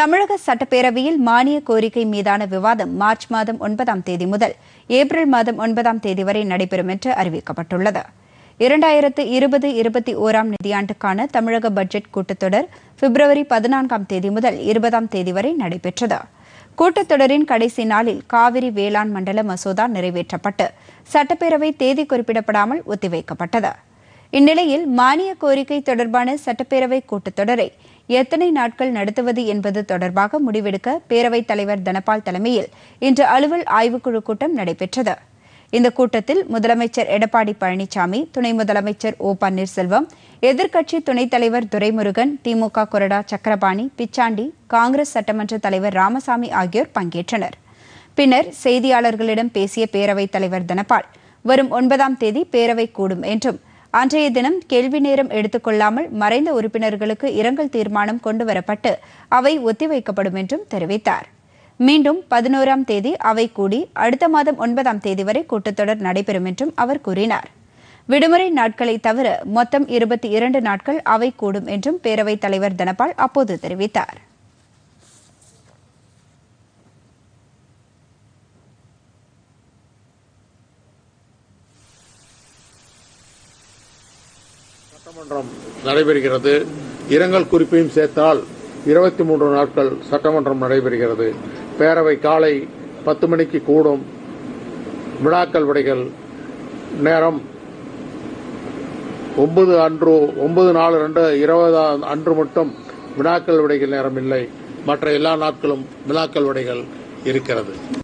தமிழக சட்டப்பேரவையில் மானிய கோரிக்கை மீதான விவாதம் மார்ச் மாதம் ஒன்பதாம் தேதி முதல் ஏப்ரல் மாதம் ஒன்பதாம் தேதி வரை நடைபெறும் என்று அறிவிக்கப்பட்டுள்ளது இரண்டாயிரத்து இருபது இருபத்தி ஓராம் நிதியாண்டுக்கான தமிழக பட்ஜெட் கூட்டத்தொடர் பிப்ரவரி பதினான்காம் தேதி முதல் இருபதாம் தேதி வரை நடைபெற்றது கூட்டத்தொடரின் கடைசி நாளில் காவிரி வேளாண் மண்டல மசோதா நிறைவேற்றப்பட்டு சட்டப்பேரவை தேதி குறிப்பிடப்படாமல் ஒத்திவைக்கப்பட்டது இந்நிலையில் மானிய கோரிக்கை தொடர்பான சட்டப்பேரவை கூட்டத்தொடரை எத்தனை நாட்கள் நடத்துவது என்பது தொடர்பாக முடிவெடுக்க பேரவைத் தலைவர் தனபால் தலைமையில் இன்று அலுவல் ஆய்வுக்குழு கூட்டம் நடைபெற்றது இந்த கூட்டத்தில் முதலமைச்சர் எடப்பாடி பழனிசாமி துணை முதலமைச்சர் ஓ பன்னீர்செல்வம் எதிர்க்கட்சி துணைத் தலைவர் துரைமுருகன் திமுக கொறடா சக்கரபாணி பிச்சாண்டி காங்கிரஸ் சட்டமன்ற தலைவர் ராமசாமி ஆகியோர் பங்கேற்றனர் பின்னர் செய்தியாளர்களிடம் பேசிய பேரவைத் தலைவர் தனபால் வரும் ஒன்பதாம் தேதி பேரவை கூடும் என்றும் அன்றைய தினம் கேள்வி நேரம் எடுத்துக்கொள்ளாமல் மறைந்த உறுப்பினர்களுக்கு இரங்கல் தீர்மானம் கொண்டுவரப்பட்டு அவை ஒத்திவைக்கப்படும் என்றும் தெரிவித்தார் மீண்டும் பதினோராம் தேதி அவை கூடி அடுத்த மாதம் ஒன்பதாம் தேதி வரை கூட்டத்தொடர் நடைபெறும் என்றும் அவர் கூறினார் விடுமுறை நாட்களை தவிர மொத்தம் இருபத்தி இரண்டு நாட்கள் அவை கூடும் என்றும் பேரவைத் தலைவர் தனபால் அப்போது தெரிவித்தார் சட்டமன்றம் நடைபெறுகிறது இரங்கல் குறிப்பையும் சேர்த்தால் இருபத்தி மூன்று நாட்கள் சட்டமன்றம் நடைபெறுகிறது பேரவை காலை பத்து மணிக்கு கூடும் விழாக்கள் விடைகள் நேரம் ஒன்பது அன்று ஒன்பது நாலு ரெண்டு இருபதாம் அன்று மட்டும் வினாக்கள் விடைகள் நேரம் இல்லை மற்ற எல்லா நாட்களும் வினாக்கள் விடைகள் இருக்கிறது